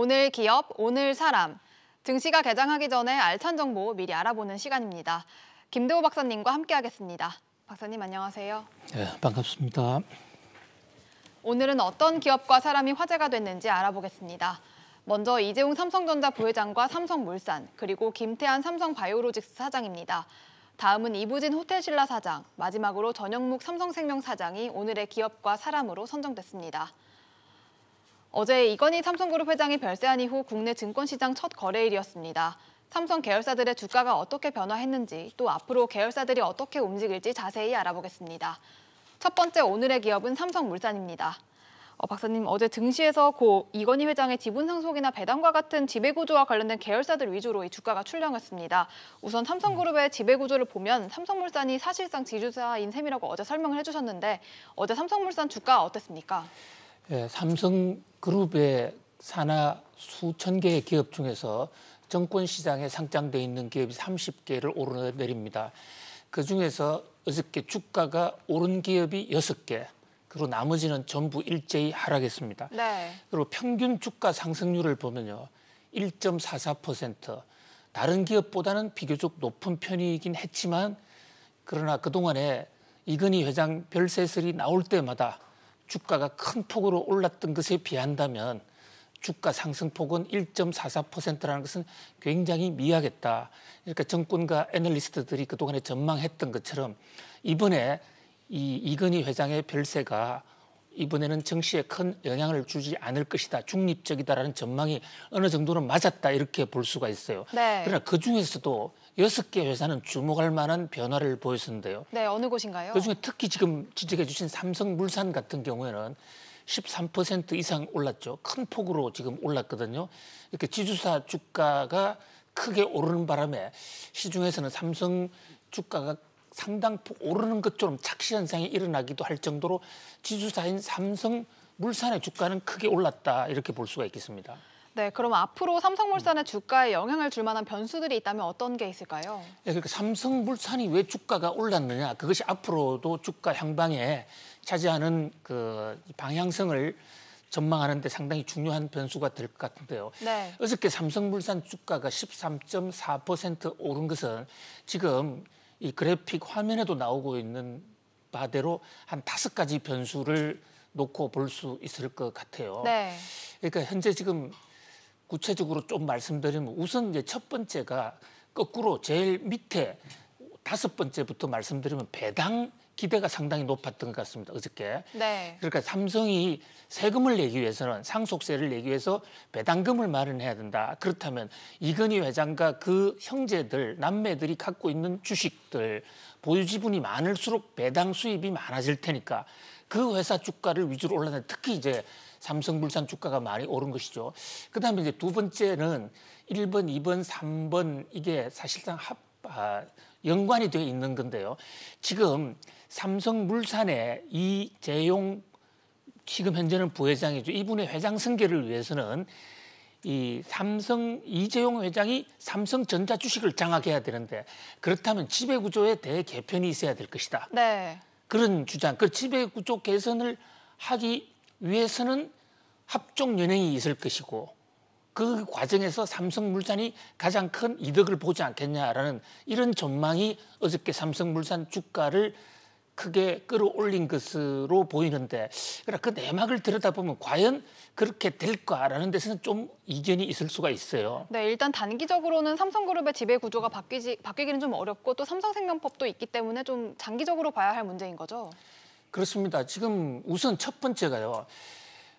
오늘 기업, 오늘 사람. 증시가 개장하기 전에 알찬 정보 미리 알아보는 시간입니다. 김대호 박사님과 함께하겠습니다. 박사님 안녕하세요. 네, 반갑습니다. 오늘은 어떤 기업과 사람이 화제가 됐는지 알아보겠습니다. 먼저 이재용 삼성전자 부회장과 삼성물산, 그리고 김태한 삼성바이오로직스 사장입니다. 다음은 이부진 호텔신라 사장, 마지막으로 전영묵 삼성생명 사장이 오늘의 기업과 사람으로 선정됐습니다. 어제 이건희 삼성그룹 회장이 별세한 이후 국내 증권시장 첫 거래일이었습니다. 삼성 계열사들의 주가가 어떻게 변화했는지 또 앞으로 계열사들이 어떻게 움직일지 자세히 알아보겠습니다. 첫 번째 오늘의 기업은 삼성물산입니다. 어, 박사님 어제 증시에서 고 이건희 회장의 지분 상속이나 배당과 같은 지배구조와 관련된 계열사들 위주로 이 주가가 출렁였습니다. 우선 삼성그룹의 지배구조를 보면 삼성물산이 사실상 지주사인 셈이라고 어제 설명을 해주셨는데 어제 삼성물산 주가 어땠습니까? 예, 삼성그룹의 산하 수천 개의 기업 중에서 정권 시장에 상장돼 있는 기업이 30개를 오르내립니다. 그 중에서 어저께 주가가 오른 기업이 6개, 그리고 나머지는 전부 일제히 하락했습니다. 네. 그리고 평균 주가 상승률을 보면요. 1.44%. 다른 기업보다는 비교적 높은 편이긴 했지만 그러나 그동안에 이근희 회장 별세설이 나올 때마다 주가가 큰 폭으로 올랐던 것에 비한다면 주가 상승폭은 1.44%라는 것은 굉장히 미약했다. 그러니까 정권과 애널리스트들이 그동안에 전망했던 것처럼 이번에 이 이건희 회장의 별세가 이번에는 정치에 큰 영향을 주지 않을 것이다. 중립적이다라는 전망이 어느 정도는 맞았다 이렇게 볼 수가 있어요. 네. 그러나 그 중에서도 여섯 개 회사는 주목할 만한 변화를 보였었는데요. 네, 어느 곳인가요? 그중에 특히 지금 지적해 주신 삼성물산 같은 경우에는 13% 이상 올랐죠. 큰 폭으로 지금 올랐거든요. 이렇게 지주사 주가가 크게 오르는 바람에 시중에서는 삼성 주가가 상당폭 오르는 것처럼 착시 현상이 일어나기도 할 정도로 지주사인 삼성 물산의 주가는 크게 올랐다 이렇게 볼 수가 있겠습니다. 네, 그럼 앞으로 삼성물산의 주가에 영향을 줄 만한 변수들이 있다면 어떤 게 있을까요? 네, 그러니까 삼성물산이 왜 주가가 올랐느냐 그것이 앞으로도 주가 향방에 차지하는 그 방향성을 전망하는데 상당히 중요한 변수가 될 것 같은데요. 네. 어저께 삼성물산 주가가 13.4% 오른 것은 지금 이 그래픽 화면에도 나오고 있는 바대로 한 다섯 가지 변수를 놓고 볼 수 있을 것 같아요. 네. 그러니까 현재 지금 구체적으로 좀 말씀드리면 우선 이제 첫 번째가 거꾸로 제일 밑에 다섯 번째부터 말씀드리면 배당 기대가 상당히 높았던 것 같습니다. 어저께. 네. 그러니까 삼성이 세금을 내기 위해서는 상속세를 내기 위해서 배당금을 마련해야 된다. 그렇다면 이건희 회장과 그 형제들, 남매들이 갖고 있는 주식들 보유 지분이 많을수록 배당 수입이 많아질 테니까 그 회사 주가를 위주로 올라다 특히 이제 삼성물산 주가가 많이 오른 것이죠. 그다음에 이제 두 번째는 일번이번삼 번 이게 사실상 합 아, 연관이 되어 있는 건데요. 지금 삼성물산의 이재용 지금 현재는 부회장이죠. 이분의 회장 승계를 위해서는 이 삼성 이재용 회장이 삼성전자 주식을 장악해야 되는데 그렇다면 지배구조에 대해 개편이 있어야 될 것이다. 네. 그런 주장. 그 지배구조 개선을 하기 위해서는 합종 연행이 있을 것이고 그 과정에서 삼성물산이 가장 큰 이득을 보지 않겠냐라는 이런 전망이 어저께 삼성물산 주가를 크게 끌어올린 것으로 보이는데 그 내막을 들여다보면 과연 그렇게 될까라는 데서는 좀 이견이 있을 수가 있어요. 네, 일단 단기적으로는 삼성그룹의 지배 구조가 바뀌지, 바뀌기는 좀 어렵고 또 삼성생명법도 있기 때문에 좀 장기적으로 봐야 할 문제인 거죠. 그렇습니다. 지금 우선 첫 번째가요.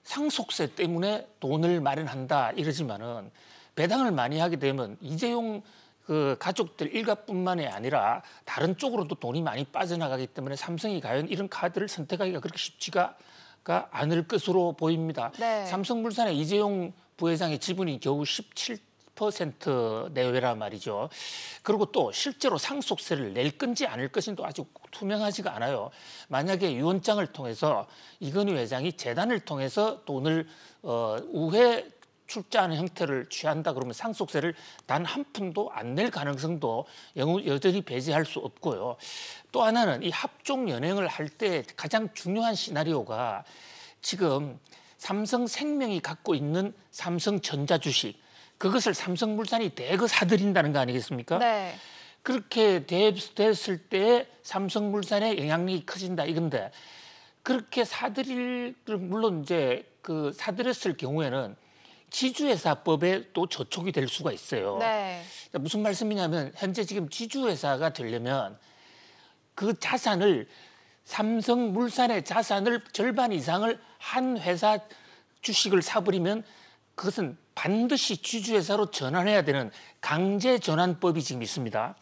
상속세 때문에 돈을 마련한다 이러지만은 배당을 많이 하게 되면 이재용 그 가족들 일가뿐만이 아니라 다른 쪽으로도 돈이 많이 빠져나가기 때문에 삼성이 과연 이런 카드를 선택하기가 그렇게 쉽지가 않을 것으로 보입니다. 네. 삼성물산의 이재용 부회장의 지분이 겨우 17. 80% 내외란 말이죠. 그리고 또 실제로 상속세를 낼 건지 안낼것인또 아직 투명하지가 않아요. 만약에 위원장을 통해서 이건희 회장이 재단을 통해서 돈을 어, 우회 출자하는 형태를 취한다 그러면 상속세를 단 한 푼도 안 낼 가능성도 여전히 배제할 수 없고요. 또 하나는 이 합종 연행을 할 때 가장 중요한 시나리오가 지금 삼성생명이 갖고 있는 삼성전자 주식 그것을 삼성물산이 대거 사들인다는 거 아니겠습니까? 네. 그렇게 됐을 때 삼성물산의 영향력이 커진다 이건데 그렇게 사들일 물론 이제 그 사들였을 경우에는 지주회사법에 또 저촉이 될 수가 있어요. 네. 무슨 말씀이냐면 현재 지금 지주회사가 되려면 그 자산을 삼성물산의 자산을 절반 이상을 한 회사 주식을 사버리면 그것은 반드시 주주회사로 전환해야 되는 강제 전환법이 지금 있습니다.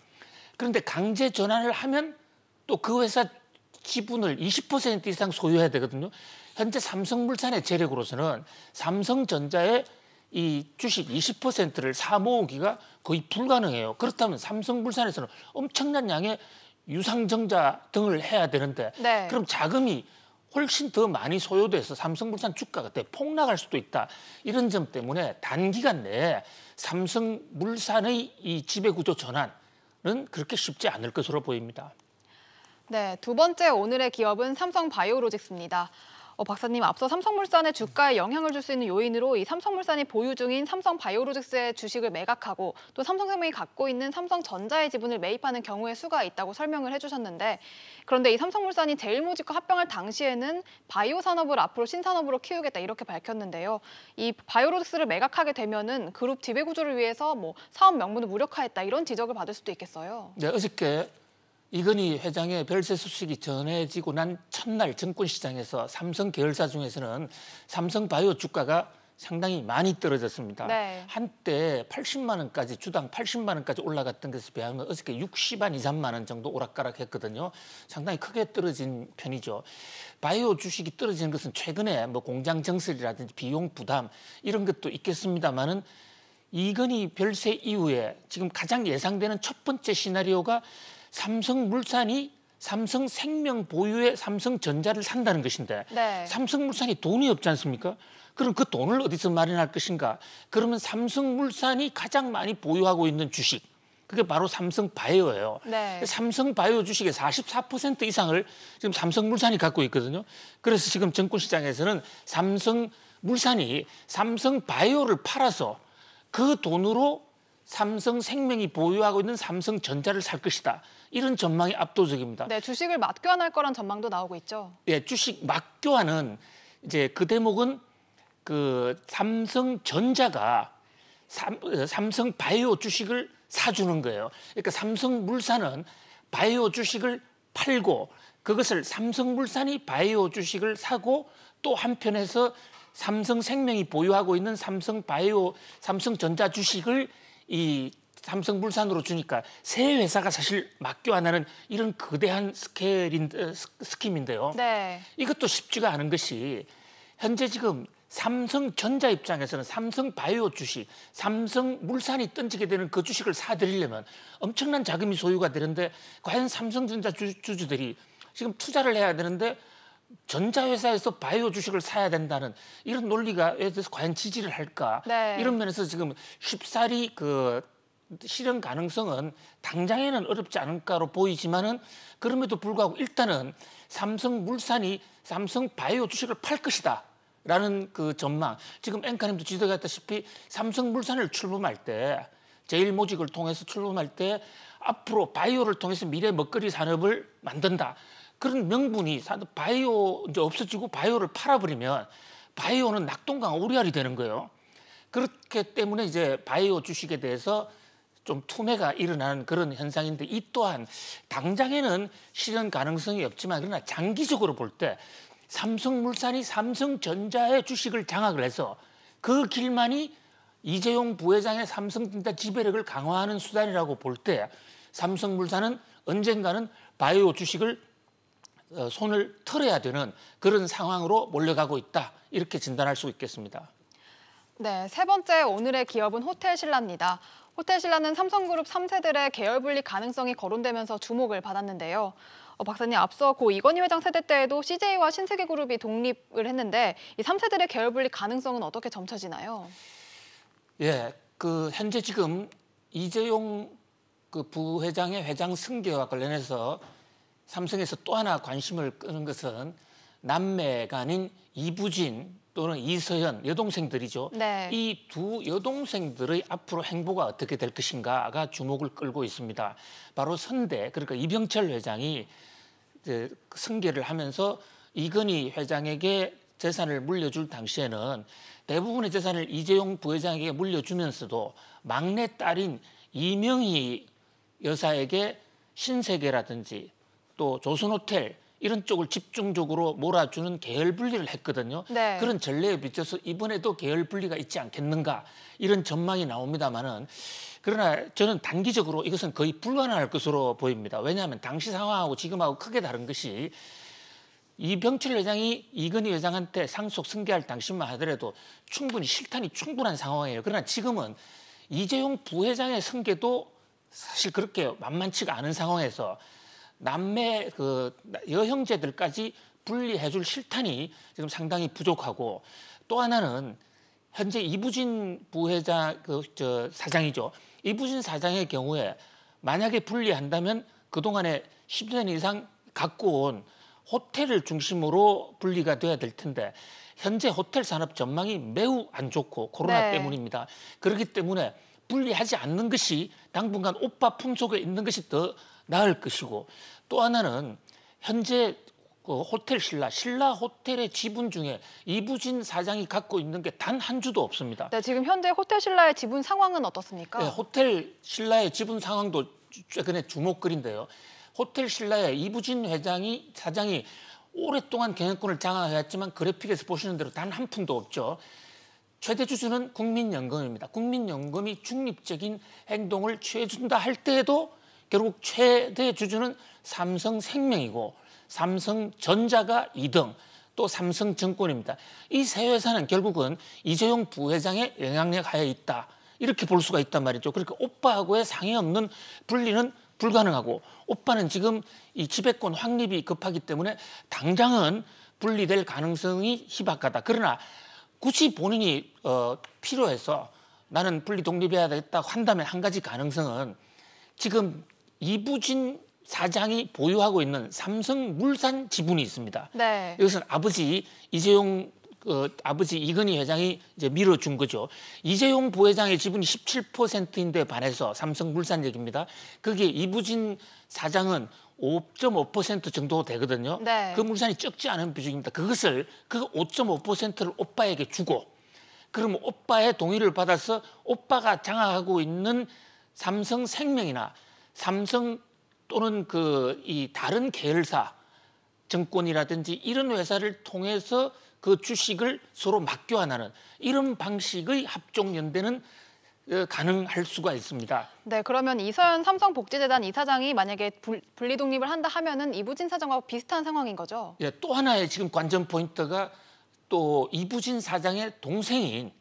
그런데 강제 전환을 하면 또 그 회사 지분을 20% 이상 소유해야 되거든요. 현재 삼성물산의 재력으로서는 삼성전자의 이 주식 20%를 사 모으기가 거의 불가능해요. 그렇다면 삼성물산에서는 엄청난 양의 유상증자 등을 해야 되는데 네. 그럼 자금이 훨씬 더 많이 소요돼서 삼성물산 주가가 더 폭락할 수도 있다. 이런 점 때문에 단기간 내에 삼성물산의 이 지배구조 전환은 그렇게 쉽지 않을 것으로 보입니다. 네, 두 번째 오늘의 기업은 삼성바이오로직스입니다. 어, 박사님 앞서 삼성물산의 주가에 영향을 줄 수 있는 요인으로 이 삼성물산이 보유 중인 삼성바이오로직스의 주식을 매각하고 또 삼성생명이 갖고 있는 삼성전자의 지분을 매입하는 경우의 수가 있다고 설명을 해주셨는데 그런데 이 삼성물산이 제일모직과 합병할 당시에는 바이오 산업을 앞으로 신산업으로 키우겠다 이렇게 밝혔는데요. 이 바이오로직스를 매각하게 되면은 그룹 지배 구조를 위해서 뭐 사업 명분을 무력화했다 이런 지적을 받을 수도 있겠어요. 네, 어저께 이건희 회장의 별세 소식이 전해지고 난 첫날 증권시장에서 삼성 계열사 중에서는 삼성바이오 주가가 상당히 많이 떨어졌습니다. 네. 한때 80만 원까지 주당 80만 원까지 올라갔던 것을 비하면 어저께 60만 2, 3만 원 정도 오락가락했거든요. 상당히 크게 떨어진 편이죠. 바이오 주식이 떨어지는 것은 최근에 뭐 공장 정설이라든지 비용 부담 이런 것도 있겠습니다만은 이건희 별세 이후에 지금 가장 예상되는 첫 번째 시나리오가 삼성물산이 삼성생명 보유의 삼성전자를 산다는 것인데 네. 삼성물산이 돈이 없지 않습니까? 그럼 그 돈을 어디서 마련할 것인가? 그러면 삼성물산이 가장 많이 보유하고 있는 주식 그게 바로 삼성바이오예요. 네. 삼성바이오 주식의 44% 이상을 지금 삼성물산이 갖고 있거든요. 그래서 지금 정권시장에서는 삼성물산이 삼성바이오를 팔아서 그 돈으로 삼성생명이 보유하고 있는 삼성전자를 살 것이다. 이런 전망이 압도적입니다. 네, 주식을 맞교환할 거란 전망도 나오고 있죠. 예, 주식 맞교환은 이제 그 대목은 그 삼성전자가 삼, 어, 삼성바이오 주식을 사주는 거예요. 그러니까 삼성물산은 바이오 주식을 팔고 그것을 삼성물산이 바이오 주식을 사고 또 한편에서 삼성생명이 보유하고 있는 삼성바이오 삼성전자 주식을 이 삼성물산으로 주니까 새 회사가 사실 맡겨 하는 이런 거대한 스케일인 어, 스킴인데요. 네. 이것도 쉽지가 않은 것이 현재 지금 삼성전자 입장에서는 삼성바이오 주식, 삼성물산이 던지게 되는 그 주식을 사들이려면 엄청난 자금이 소유가 되는데 과연 삼성전자 주주들이 지금 투자를 해야 되는데 전자회사에서 바이오 주식을 사야 된다는 이런 논리가 대해서 과연 지지를 할까 네. 이런 면에서 지금 쉽사리 그 실현 가능성은 당장에는 어렵지 않을까로 보이지만은 그럼에도 불구하고 일단은 삼성물산이 삼성바이오 주식을 팔 것이다. 라는 그 전망. 지금 앵커님도 지적했다시피 삼성물산을 출범할 때 제일 모직을 통해서 출범할 때 앞으로 바이오를 통해서 미래 먹거리 산업을 만든다. 그런 명분이 바이오 이제 없어지고 바이오를 팔아버리면 바이오는 낙동강 오리알이 되는 거예요. 그렇기 때문에 이제 바이오 주식에 대해서 좀 투매가 일어나는 그런 현상인데 이 또한 당장에는 실현 가능성이 없지만 그러나 장기적으로 볼 때 삼성물산이 삼성전자의 주식을 장악을 해서 그 길만이 이재용 부회장의 삼성전자 지배력을 강화하는 수단이라고 볼 때 삼성물산은 언젠가는 바이오 주식을 어, 손을 털어야 되는 그런 상황으로 몰려가고 있다. 이렇게 진단할 수 있겠습니다. 네, 세 번째 오늘의 기업은 호텔신라입니다. 호텔신라는 삼성그룹 3세들의 계열 분리 가능성이 거론되면서 주목을 받았는데요. 어, 박사님 앞서 고 이건희 회장 세대 때에도 CJ와 신세계그룹이 독립을 했는데 이 3세들의 계열 분리 가능성은 어떻게 점쳐지나요? 예, 그 현재 지금 이재용 그 부회장의 회장 승계와 관련해서 삼성에서 또 하나 관심을 끄는 것은 남매가 아닌 이부진 또는 이서현 여동생들이죠. 네. 이두 여동생들의 앞으로 행보가 어떻게 될 것인가가 주목을 끌고 있습니다. 바로 선대 그러니까 이병철 회장이 이 그 승계를 하면서 이건희 회장에게 재산을 물려줄 당시에는 대부분의 재산을 이재용 부회장에게 물려주면서도 막내 딸인 이명희 여사에게 신세계라든지 또 조선호텔 이런 쪽을 집중적으로 몰아주는 계열 분리를 했거든요. 네. 그런 전례에 비춰서 이번에도 계열 분리가 있지 않겠는가 이런 전망이 나옵니다만은 그러나 저는 단기적으로 이것은 거의 불가능할 것으로 보입니다. 왜냐하면 당시 상황하고 지금하고 크게 다른 것이 이병철 회장이 이건희 회장한테 상속 승계할 당시만 하더라도 충분히 실탄이 충분한 상황이에요. 그러나 지금은 이재용 부회장의 승계도 사실 그렇게 만만치가 않은 상황에서 남매 그 여형제들까지 분리해 줄 실탄이 지금 상당히 부족하고 또 하나는 현재 이부진 부회장 그 저 사장이죠. 이부진 사장의 경우에 만약에 분리한다면 그동안에 10년 이상 갖고 온 호텔을 중심으로 분리가 돼야 될 텐데 현재 호텔 산업 전망이 매우 안 좋고 코로나 네. 때문입니다. 그렇기 때문에 분리하지 않는 것이 당분간 오빠 품속에 있는 것이 더 나을 것이고 또 하나는 현재 그 호텔 신라, 신라 호텔의 지분 중에 이부진 사장이 갖고 있는 게 단 한 주도 없습니다. 네, 지금 현재 호텔 신라의 지분 상황은 어떻습니까? 네, 호텔 신라의 지분 상황도 최근에 주목거리인데요. 호텔 신라의 이부진 회장이 사장이 오랫동안 경영권을 장악했지만 그래픽에서 보시는 대로 단 한 푼도 없죠. 최대 주주는 국민연금입니다. 국민연금이 중립적인 행동을 취해준다 할 때에도 결국 최대 주주는 삼성생명이고 삼성전자가 2등 또 삼성증권입니다. 이 세 회사는 결국은 이재용 부회장의 영향력 하에 있다. 이렇게 볼 수가 있단 말이죠. 그러니까 오빠하고의 상의 없는 분리는 불가능하고 오빠는 지금 이 지배권 확립이 급하기 때문에 당장은 분리될 가능성이 희박하다. 그러나 굳이 본인이 어, 필요해서 나는 분리 독립해야 되겠다고 한다면 한 가지 가능성은 지금 이부진 사장이 보유하고 있는 삼성물산 지분이 있습니다. 네. 이것은 아버지 이재용 어, 아버지 이건희 회장이 이제 밀어준 거죠. 이재용 부회장의 지분이 17%인데 반해서 삼성물산 얘기입니다. 그게 이부진 사장은 5.5% 정도 되거든요. 네. 그 물산이 적지 않은 비중입니다. 그것을 그 5.5%를 오빠에게 주고 그러면 오빠의 동의를 받아서 오빠가 장악하고 있는 삼성생명이나 삼성 또는 그 이 다른 계열사 증권이라든지 이런 회사를 통해서 그 주식을 서로 맡겨하는 이런 방식의 합종연대는 어, 가능할 수가 있습니다. 네, 그러면 이서연 삼성복지재단 이사장이 만약에 분리 독립을 한다 하면은 이부진 사장과 비슷한 상황인 거죠? 예, 또 하나의 지금 관전 포인트가 또 이부진 사장의 동생인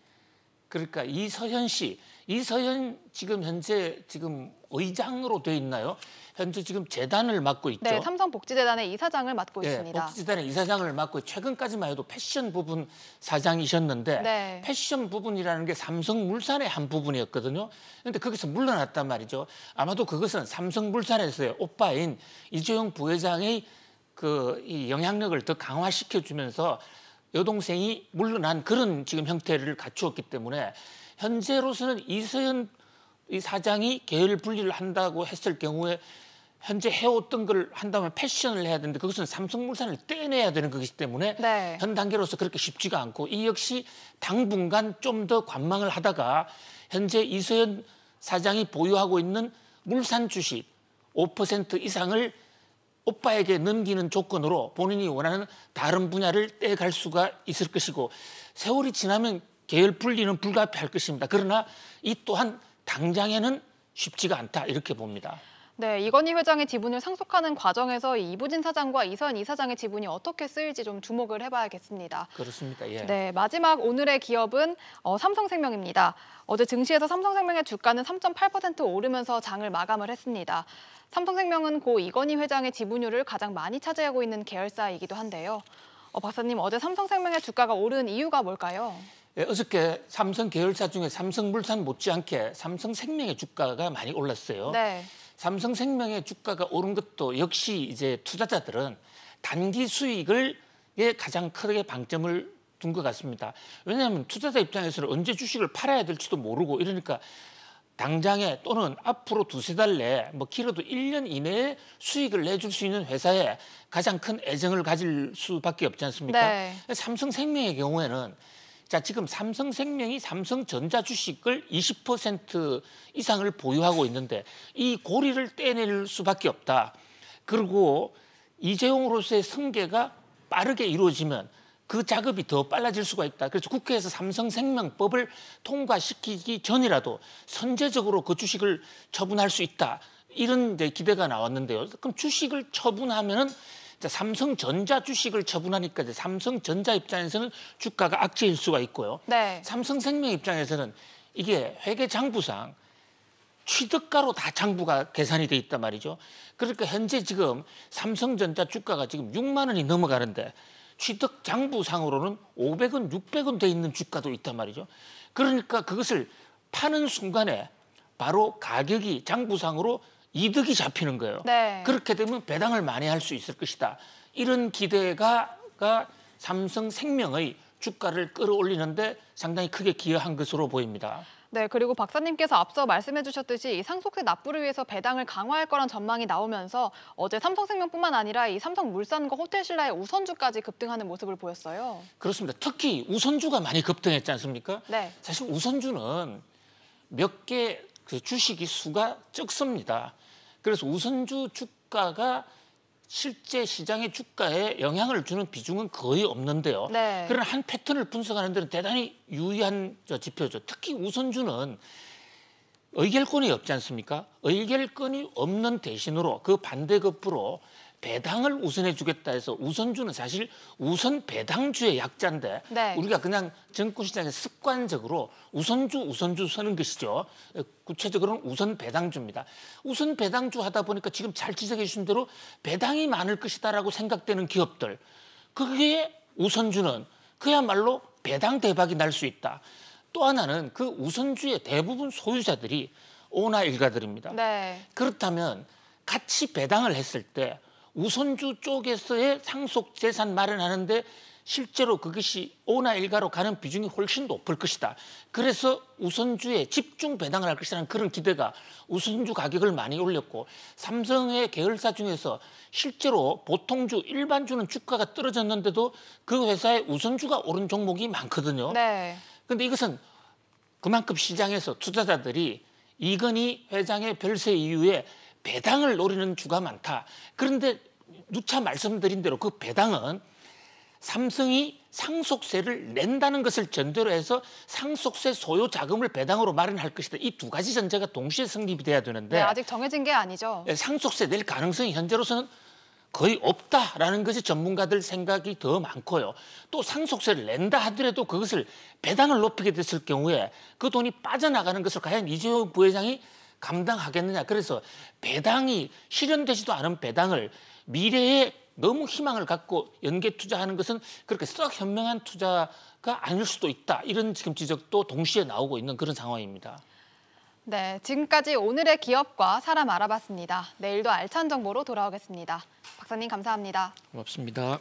그러니까 이서현 씨, 이서현 지금 현재 지금 의장으로 돼 있나요? 현재 지금 재단을 맡고 있죠. 네, 삼성복지재단의 이사장을 맡고 네, 있습니다. 복지재단의 이사장을 맡고 최근까지만 해도 패션 부분 사장이셨는데 네. 패션 부분이라는 게 삼성물산의 한 부분이었거든요. 그런데 거기서 물러났단 말이죠. 아마도 그것은 삼성물산에서의 오빠인 이재용 부회장의 그이 영향력을 더 강화시켜주면서 여동생이 물러난 그런 지금 형태를 갖추었기 때문에 현재로서는 이서연 이 사장이 계열 분리를 한다고 했을 경우에 현재 해왔던 걸 한다면 패션을 해야 되는데 그것은 삼성물산을 떼내야 되는 것이기 때문에 네. 현 단계로서 그렇게 쉽지가 않고 이 역시 당분간 좀 더 관망을 하다가 현재 이소연 사장이 보유하고 있는 물산 주식 5% 이상을 오빠에게 넘기는 조건으로 본인이 원하는 다른 분야를 떼갈 수가 있을 것이고 세월이 지나면 계열 분리는 불가피할 것입니다. 그러나 이 또한 당장에는 쉽지가 않다 이렇게 봅니다. 네, 이건희 회장의 지분을 상속하는 과정에서 이부진 사장과 이선 이사장의 지분이 어떻게 쓰일지 좀 주목을 해봐야겠습니다. 그렇습니다. 예. 네, 마지막 오늘의 기업은 어, 삼성생명입니다. 어제 증시에서 삼성생명의 주가는 3.8% 오르면서 장을 마감을 했습니다. 삼성생명은 고 이건희 회장의 지분율을 가장 많이 차지하고 있는 계열사이기도 한데요. 어, 박사님, 어제 삼성생명의 주가가 오른 이유가 뭘까요? 예, 어저께 삼성 계열사 중에 삼성물산 못지않게 삼성생명의 주가가 많이 올랐어요. 네. 삼성생명의 주가가 오른 것도 역시 이제 투자자들은 단기 수익을 예, 가장 크게 방점을 둔 것 같습니다. 왜냐하면 투자자 입장에서는 언제 주식을 팔아야 될지도 모르고 이러니까 당장에 또는 앞으로 두세 달 내에 뭐 길어도 1년 이내에 수익을 내줄 수 있는 회사에 가장 큰 애정을 가질 수밖에 없지 않습니까? 네. 삼성생명의 경우에는 자, 지금 삼성생명이 삼성전자 주식을 20% 이상을 보유하고 있는데 이 고리를 떼낼 수밖에 없다. 그리고 이재용으로서의 승계가 빠르게 이루어지면 그 작업이 더 빨라질 수가 있다. 그래서 국회에서 삼성생명법을 통과시키기 전이라도 선제적으로 그 주식을 처분할 수 있다. 이런 기대가 나왔는데요. 그럼 주식을 처분하면은 자, 삼성전자 주식을 처분하니까 이제 삼성전자 입장에서는 주가가 악재일 수가 있고요. 네. 삼성생명 입장에서는 이게 회계 장부상 취득가로 다 장부가 계산이 돼 있단 말이죠. 그러니까 현재 지금 삼성전자 주가가 지금 6만 원이 넘어가는데 취득 장부상으로는 500원, 600원 돼 있는 주가도 있단 말이죠. 그러니까 그것을 파는 순간에 바로 가격이 장부상으로 이득이 잡히는 거예요. 네. 그렇게 되면 배당을 많이 할 수 있을 것이다. 이런 기대가 삼성생명의 주가를 끌어올리는데 상당히 크게 기여한 것으로 보입니다. 네, 그리고 박사님께서 앞서 말씀해 주셨듯이 상속세 납부를 위해서 배당을 강화할 거란 전망이 나오면서 어제 삼성생명뿐만 아니라 이 삼성물산과 호텔신라의 우선주까지 급등하는 모습을 보였어요. 그렇습니다. 특히 우선주가 많이 급등했지 않습니까? 네. 사실 우선주는 몇 개 그 주식이 수가 적습니다. 그래서 우선주 주가가 실제 시장의 주가에 영향을 주는 비중은 거의 없는데요. 네. 그런 한 패턴을 분석하는 데는 대단히 유의한 지표죠. 특히 우선주는 의결권이 없지 않습니까? 의결권이 없는 대신으로 그 반대급부로 배당을 우선해 주겠다 해서 우선주는 사실 우선 배당주의 약자인데 네. 우리가 그냥 증권시장에 습관적으로 우선주 우선주 서는 것이죠. 구체적으로는 우선 배당주입니다. 우선 배당주 하다 보니까 지금 잘 지적해 주신 대로 배당이 많을 것이다라고 생각되는 기업들 그게 우선주는 그야말로 배당 대박이 날 수 있다. 또 하나는 그 우선주의 대부분 소유자들이 오나 일가들입니다. 네. 그렇다면 같이 배당을 했을 때 우선주 쪽에서의 상속 재산 마련하는데 실제로 그것이 오나 일가로 가는 비중이 훨씬 높을 것이다. 그래서 우선주에 집중 배당을 할 것이라는 그런 기대가 우선주 가격을 많이 올렸고 삼성의 계열사 중에서 실제로 보통주, 일반주는 주가가 떨어졌는데도 그 회사의 우선주가 오른 종목이 많거든요. 네. 근데 이것은 그만큼 시장에서 투자자들이 이건희 회장의 별세 이후에 배당을 노리는 주가 많다. 그런데 누차 말씀드린 대로 그 배당은 삼성이 상속세를 낸다는 것을 전제로 해서 상속세 소요 자금을 배당으로 마련할 것이다. 이 두 가지 전제가 동시에 성립이 돼야 되는데 네, 아직 정해진 게 아니죠. 예, 상속세 낼 가능성이 현재로서는 거의 없다라는 것이 전문가들 생각이 더 많고요. 또 상속세를 낸다 하더라도 그것을 배당을 높이게 됐을 경우에 그 돈이 빠져나가는 것을 과연 이재용 부회장이 감당하겠느냐. 그래서 배당이 실현되지도 않은 배당을 미래에 너무 희망을 갖고 연계 투자하는 것은 그렇게 썩 현명한 투자가 아닐 수도 있다. 이런 지금 지적도 동시에 나오고 있는 그런 상황입니다. 네, 지금까지 오늘의 기업과 사람 알아봤습니다. 내일도 알찬 정보로 돌아오겠습니다. 박사님 감사합니다. 고맙습니다.